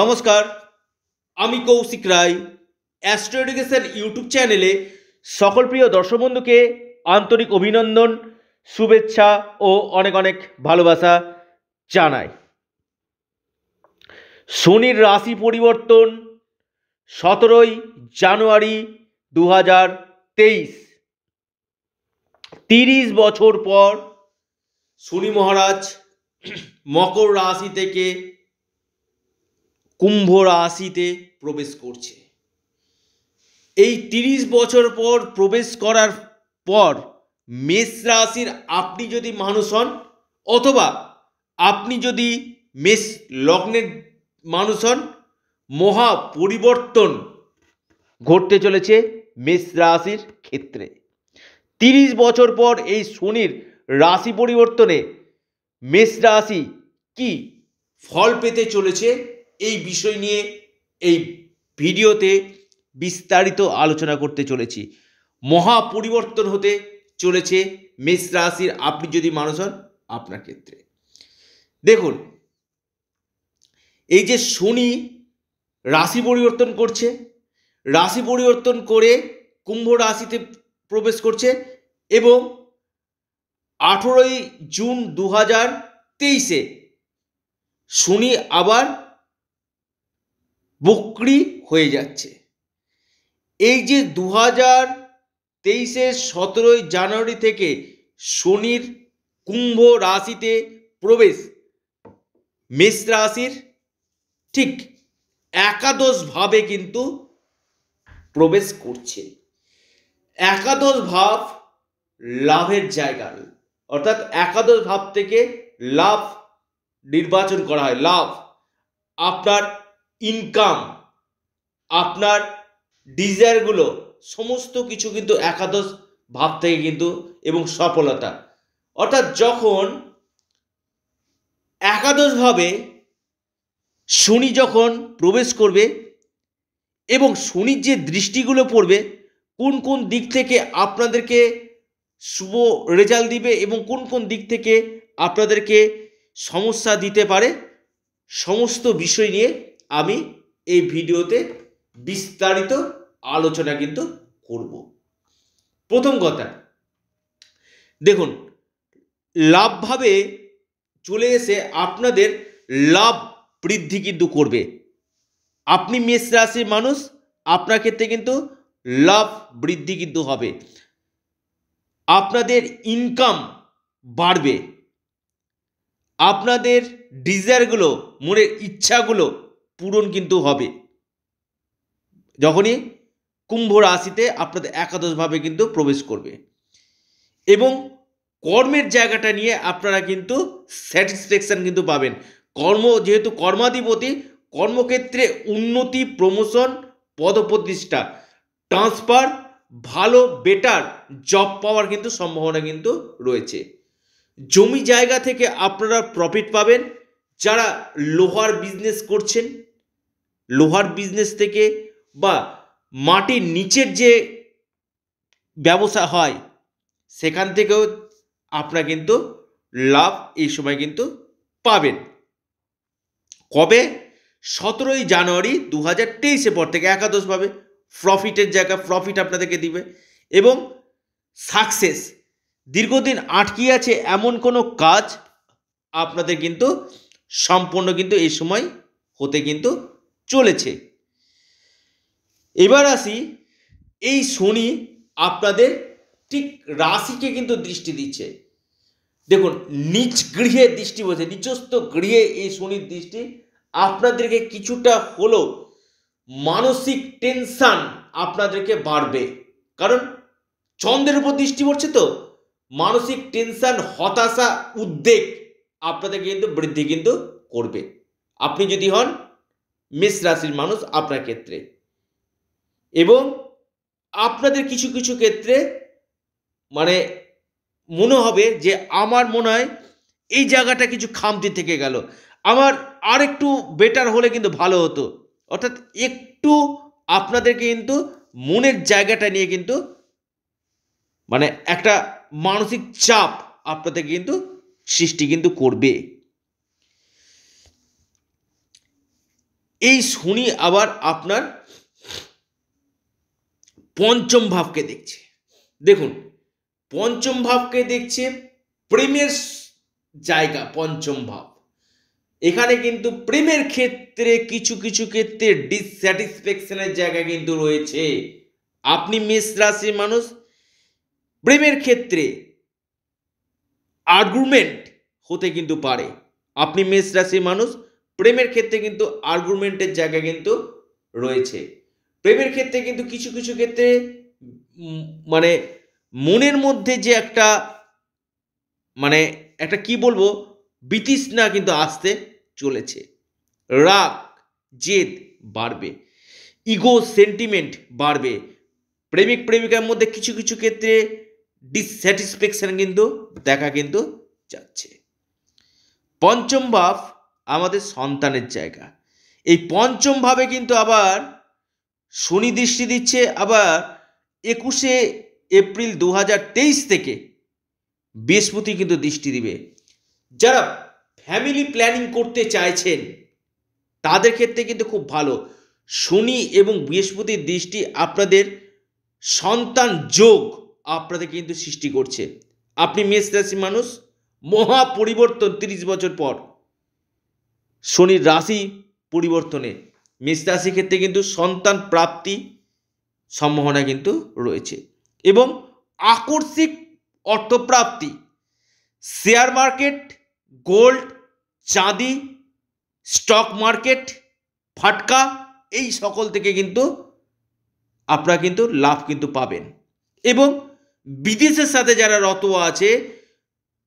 নমস্কার আমি Koushik Roy Astro Education YouTube চ্যানেলে সকল প্রিয় দর্শক বন্ধুকে আন্তরিক অভিনন্দন শুভেচ্ছা ও অনেক অনেক ভালোবাসা জানাই শনির রাশি পরিবর্তন সতেরোই জানুয়ারি দু হাজার তেইশ তিরিশ বছর পর শনি মহারাজ মকর রাশি থেকে কুম্ভ রাশিতে প্রবেশ করছে এই তিরিশ বছর পর প্রবেশ করার পর মেষ রাশির আপনি যদি মানুষ হন অথবা আপনি যদি মেষ লগ্নের মানুষ হন মহা পরিবর্তন ঘটতে চলেছে মেষ রাশির ক্ষেত্রে তিরিশ বছর পর এই শনির রাশি পরিবর্তনে মেষ রাশি কি ফল পেতে চলেছে এই বিষয় নিয়ে এই ভিডিওতে বিস্তারিত আলোচনা করতে চলেছি মহা পরিবর্তন হতে চলেছে মেষ রাশির আপনি যদি মানুষ হন আপনার ক্ষেত্রে দেখুন এই যে শনি রাশি পরিবর্তন করছে রাশি পরিবর্তন করে কুম্ভ রাশিতে প্রবেশ করছে এবং আঠেরোই জুন দু হাজার তেইশে শনি আবার বকরি হয়ে যাচ্ছে এই যে দু হাজার তেইশের সতেরোই জানুয়ারি থেকে শনির কুম্ভ রাশিতে প্রবেশ মেষ রাশির ঠিক একাদশভাবে কিন্তু প্রবেশ করছে একাদশ ভাব লাভের জায়গা অর্থাৎ একাদশ ভাব থেকে লাভ নির্বাচন করা হয় লাভ আপনার ইনকাম আপনার ডিজায়ারগুলো সমস্ত কিছু কিন্তু একাদশ ভাব থেকে কিন্তু এবং সফলতা অর্থাৎ যখন একাদশভাবে শনি যখন প্রবেশ করবে এবং শনির যে দৃষ্টিগুলো পড়বে কোন কোন দিক থেকে আপনাদেরকে শুভ রেজাল্ট দিবে এবং কোন কোন দিক থেকে আপনাদেরকে সমস্যা দিতে পারে সমস্ত বিষয় নিয়ে আমি এই ভিডিওতে বিস্তারিত আলোচনা কিন্তু করব প্রথম কথা দেখুন লাভভাবে চলে এসে আপনাদের লাভ বৃদ্ধি কিন্তু করবে আপনি মেষ রাশির মানুষ আপনার ক্ষেত্রে কিন্তু লাভ বৃদ্ধি কিন্তু হবে আপনাদের ইনকাম বাড়বে আপনাদের ডিজায়ারগুলো মনের ইচ্ছাগুলো পূরণ কিন্তু হবে যখনই কুম্ভ রাশিতে আপনাদের একাদশভাবে কিন্তু প্রবেশ করবে এবং কর্মের জায়গাটা নিয়ে আপনারা কিন্তু স্যাটিসফ্যাকশান কিন্তু পাবেন কর্ম যেহেতু কর্মাধিপতি কর্মক্ষেত্রে উন্নতি প্রমোশন পদপ্রতিষ্ঠা ট্রান্সফার ভালো বেটার জব পাওয়ার কিন্তু সম্ভাবনা কিন্তু রয়েছে জমি জায়গা থেকে আপনারা প্রফিট পাবেন যারা লোহার বিজনেস করছেন লোহার বিজনেস থেকে বা মাটির নিচের যে ব্যবসা হয় সেখান থেকেও আপনারা কিন্তু লাভ এই সময় কিন্তু পাবেন কবে সতেরোই জানুয়ারি দু হাজার তেইশে পর থেকে একাদশভাবে প্রফিটের জায়গা প্রফিট আপনাদেরকে দিবে এবং সাকসেস দীর্ঘদিন আটকে আছে এমন কোনো কাজ আপনাদের কিন্তু সম্পূর্ণ কিন্তু এই সময় হতে কিন্তু চলেছে এবার আসি এই শনি আপনাদের ঠিক রাশিকে কিন্তু দৃষ্টি দিচ্ছে দেখুন নিচ গৃহে দৃষ্টি বলছে নিজস্ব গৃহে এই শনির দৃষ্টি আপনাদেরকে কিছুটা হলো মানসিক টেনশান আপনাদেরকে বাড়বে কারণ চন্দ্রের উপর দৃষ্টি পড়ছে তো মানসিক টেনশান হতাশা উদ্বেগ আপনাদেরকে কিন্তু বৃদ্ধি কিন্তু করবে আপনি যদি হন মেষ রাশির মানুষ আপনার ক্ষেত্রে এবং আপনাদের কিছু কিছু ক্ষেত্রে মানে মনে হবে যে আমার মনে হয় এই জায়গাটা কিছু খামতি থেকে গেল আমার আর একটু বেটার হলে কিন্তু ভালো হতো অর্থাৎ একটু আপনাদেরকে কিন্তু মনের জায়গাটা নিয়ে কিন্তু মানে একটা মানসিক চাপ আপনাদের কিন্তু সৃষ্টি কিন্তু করবে এই শনি আবার আপনার পঞ্চম ভাবকে দেখছে দেখুন পঞ্চম ভাবকে দেখছে প্রেমের জায়গা পঞ্চম ভাব এখানে কিন্তু প্রেমের ক্ষেত্রে কিছু কিছু ক্ষেত্রে ডিসস্যাটিসফ্যাকশনের জায়গা কিন্তু রয়েছে আপনি মেষ রাশির মানুষ প্রেমের ক্ষেত্রে আর্গুমেন্ট হতে কিন্তু পারে আপনি মেষ রাশির মানুষ প্রেমের ক্ষেত্রে কিন্তু আর্গুমেন্টের জায়গা কিন্তু রয়েছে প্রেমের ক্ষেত্রে কিন্তু কিছু কিছু ক্ষেত্রে মানে মনের মধ্যে যে একটা মানে একটা কি বলবো বিতৃষ্ণা কিন্তু আসতে চলেছে রাগ জেদ বাড়বে ইগো সেন্টিমেন্ট বাড়বে প্রেমিক প্রেমিকার মধ্যে কিছু কিছু ক্ষেত্রে ডিসস্যাটিসফ্যাকশান কিন্তু দেখা কিন্তু যাচ্ছে পঞ্চম বাফ আমাদের সন্তানের জায়গা এই পঞ্চমভাবে কিন্তু আবার শনি দৃষ্টি দিচ্ছে আবার একুশে এপ্রিল দু থেকে বৃহস্পতি কিন্তু দৃষ্টি দিবে যারা ফ্যামিলি প্ল্যানিং করতে চাইছেন তাদের ক্ষেত্রে কিন্তু খুব ভালো শনি এবং বৃহস্পতির দৃষ্টি আপনাদের সন্তান যোগ আপনাদের কিন্তু সৃষ্টি করছে আপনি মেষ রাশি মানুষ মহা পরিবর্তন তিরিশ বছর পর শনির রাশি পরিবর্তনে মেষ রাশির ক্ষেত্রে কিন্তু সন্তান প্রাপ্তি সম্ভাবনা কিন্তু রয়েছে এবং আকর্ষিক অর্থপ্রাপ্তি শেয়ার মার্কেট গোল্ড চাঁদি স্টক মার্কেট ফাটকা এই সকল থেকে কিন্তু আপনারা কিন্তু লাভ কিন্তু পাবেন এবং বিদেশের সাথে যারা রত আছে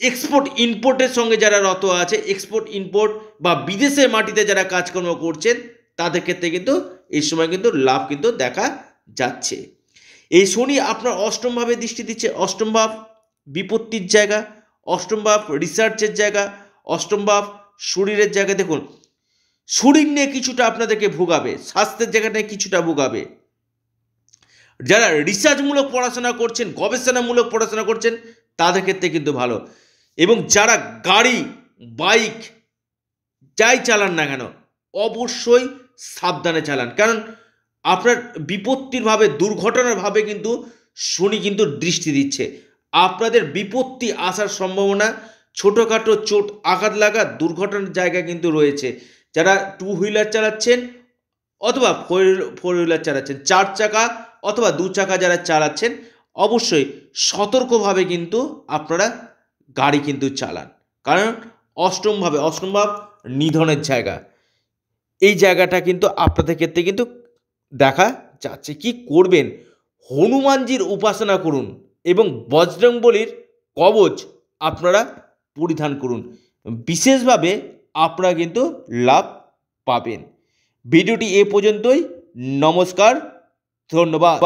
এক্সপোর্ট ইম্পোর্টের সঙ্গে যারা রত আছে এক্সপোর্ট ইম্পোর্ট বা বিদেশের মাটিতে যারা কাজকর্ম করছেন তাদের ক্ষেত্রে কিন্তু এই সময় কিন্তু লাভ কিন্তু দেখা যাচ্ছে এই শনি আপনার অষ্টমভাবে দৃষ্টি দিচ্ছে অষ্টমভাব বিপত্তির জায়গা অষ্টমভাব রিসার্চের জায়গা অষ্টমভাব শরীরের জায়গা দেখুন শরীর নিয়ে কিছুটা আপনাদেরকে ভোগাবে স্বাস্থ্যের জায়গা নিয়ে কিছুটা ভোগাবে যারা রিসার্চমূলক পড়াশোনা করছেন গবেষণামূলক পড়াশোনা করছেন তাদের ক্ষেত্রে কিন্তু ভালো এবং যারা গাড়ি বাইক যাই চালান না কেন অবশ্যই সাবধানে চালান কারণ আপনার বিপত্তির ভাবে দুর্ঘটনার ভাবে কিন্তু শনি কিন্তু দৃষ্টি দিচ্ছে আপনাদের বিপত্তি আসার সম্ভাবনা ছোটোখাটো চোট আঘাত লাগা দুর্ঘটনার জায়গা কিন্তু রয়েছে যারা টু হুইলার চালাচ্ছেন অথবা ফোর ফোর হুইলার চালাচ্ছেন চার চাকা অথবা দু চাকা যারা চালাচ্ছেন অবশ্যই সতর্কভাবে কিন্তু আপনারা গাড়ি কিন্তু চালান কারণ অষ্টমভাবে অষ্টমভাব নিধনের জায়গা এই জায়গাটা কিন্তু আপনাদের ক্ষেত্রে কিন্তু দেখা যাচ্ছে কি করবেন হনুমানজির উপাসনা করুন এবং বজরংবলির কবচ আপনারা পরিধান করুন বিশেষভাবে আপনারা কিন্তু লাভ পাবেন ভিডিওটি এ পর্যন্তই নমস্কার ধন্যবাদ